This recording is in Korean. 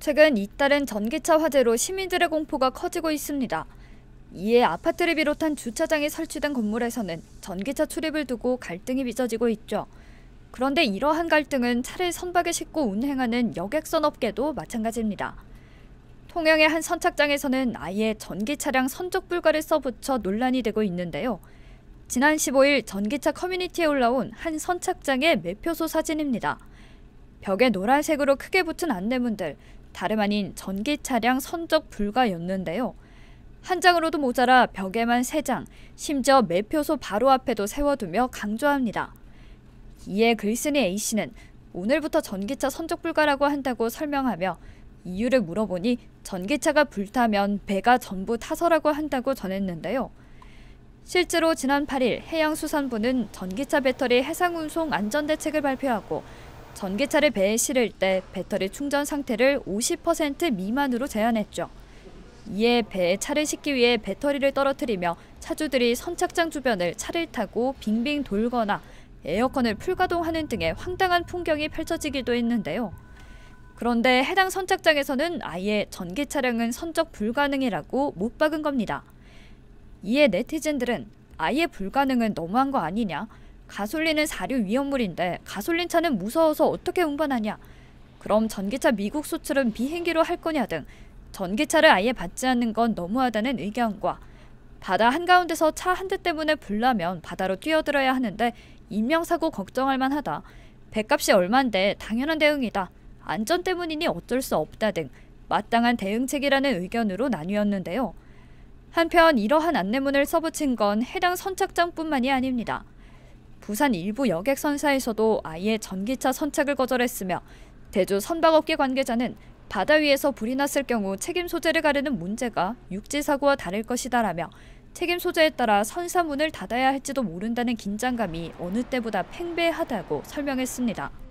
최근 잇따른 전기차 화재로 시민들의 공포가 커지고 있습니다. 이에 아파트를 비롯한 주차장이 설치된 건물에서는 전기차 출입을 두고 갈등이 빚어지고 있죠. 그런데 이러한 갈등은 차를 선박에 싣고 운행하는 여객선 업계도 마찬가지입니다. 통영의 한 선착장에서는 아예 전기차량 선적 불가를 써붙여 논란이 되고 있는데요. 지난 15일 전기차 커뮤니티에 올라온 한 선착장의 매표소 사진입니다. 벽에 노란색으로 크게 붙은 안내문들, 다름 아닌 전기 차량 선적 불가였는데요. 한 장으로도 모자라 벽에만 세 장, 심지어 매표소 바로 앞에도 세워두며 강조합니다. 이에 글쓴이 A씨는 오늘부터 전기차 선적 불가라고 한다고 설명하며 이유를 물어보니 전기차가 불타면 배가 전부 타서라고 한다고 전했는데요. 실제로 지난 8일 해양수산부는 전기차 배터리 해상운송 안전대책을 발표하고 전기차를 배에 실을 때 배터리 충전 상태를 50% 미만으로 제한했죠. 이에 배에 차를 싣기 위해 배터리를 떨어뜨리며 차주들이 선착장 주변을 차를 타고 빙빙 돌거나 에어컨을 풀가동하는 등의 황당한 풍경이 펼쳐지기도 했는데요. 그런데 해당 선착장에서는 아예 전기 차량은 선적 불가능이라고 못 박은 겁니다. 이에 네티즌들은 아예 불가능은 너무한 거 아니냐, 가솔린은 사료 위험물인데 가솔린 차는 무서워서 어떻게 운반하냐? 그럼 전기차 미국 수출은 비행기로 할 거냐 등 전기차를 아예 받지 않는 건 너무하다는 의견과 바다 한가운데서 차 한 대 때문에 불나면 바다로 뛰어들어야 하는데 인명사고 걱정할 만하다. 배값이 얼만데 당연한 대응이다. 안전 때문이니 어쩔 수 없다 등 마땅한 대응책이라는 의견으로 나뉘었는데요. 한편 이러한 안내문을 써붙인 건 해당 선착장뿐만이 아닙니다. 부산 일부 여객선사에서도 아예 전기차 선착을 거절했으며 대주 선박업계 관계자는 바다 위에서 불이 났을 경우 책임 소재를 가르는 문제가 육지 사고와 다를 것이다라며 책임 소재에 따라 선사문을 닫아야 할지도 모른다는 긴장감이 어느 때보다 팽배하다고 설명했습니다.